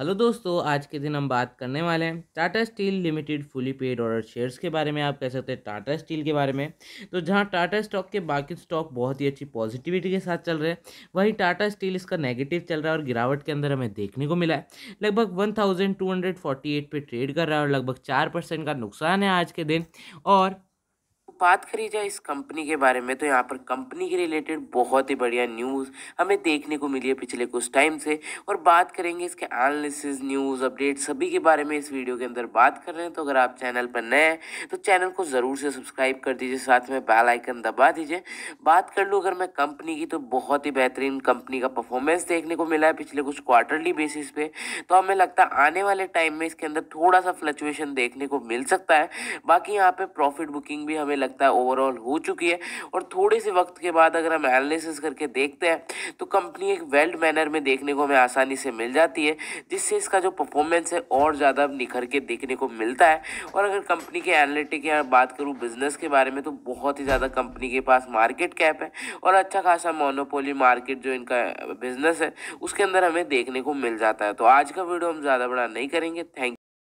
hello दोस्तों आज के दिन हम बात करने वाले हैं Tata steel limited fully paid order shares के बारे में आप कह सकते हैं टाटा स्टील के बारे में तो जहां टाटा स्टॉक के बाकी स्टॉक बहुत ही अच्छी पॉजिटिविटी के साथ चल रहे हैं वहीं टाटा स्टील इसका नेगेटिव चल रहा है और गिरावट के अंदर हमें देखने को मिला है लगभग one thousand two hundred forty eight पर ट्रेड कर रहा है और लगभग चार परसेंट का नुकसान है आज के दिन और बात करी जाए इस कंपनी के बारे में तो यहाँ पर कंपनी के रिलेटेड बहुत ही बढ़िया न्यूज़ हमें देखने को मिली है पिछले कुछ टाइम से और बात करेंगे इसके एनालिसिस न्यूज़ अपडेट सभी के बारे में इस वीडियो के अंदर बात कर रहे हैं तो अगर आप चैनल पर नए हैं तो चैनल को ज़रूर से सब्सक्राइब कर दीजिए साथ में बैलाइकन आइकन दबा दीजिए बात कर लूँ अगर मैं कंपनी की तो बहुत ही बेहतरीन कंपनी का परफॉर्मेंस देखने को मिला है पिछले कुछ क्वार्टरली बेसिस पे तो हमें लगता है आने वाले टाइम में इसके अंदर थोड़ा सा फ्लक्चुएशन देखने को मिल सकता है बाकी यहाँ पर प्रॉफिट बुकिंग भी हमें लगता है ओवरऑल हो चुकी है और थोड़े से वक्त के बाद अगर हम एनालिसिस करके देखते हैं तो कंपनी एक वेल्ड मैनर में देखने को हमें आसानी से मिल जाती है जिससे इसका जो परफॉर्मेंस है और ज़्यादा निखर के देखने को मिलता है और अगर कंपनी के एनालिटिक या बात करूँ बिजनेस के बारे में तो बहुत ही ज़्यादा कंपनी के पास मार्केट कैप है और अच्छा खासा मोनोपोली मार्केट जो इनका बिजनेस है उसके अंदर हमें देखने को मिल जाता है तो आज का वीडियो हम ज़्यादा बड़ा नहीं करेंगे थैंक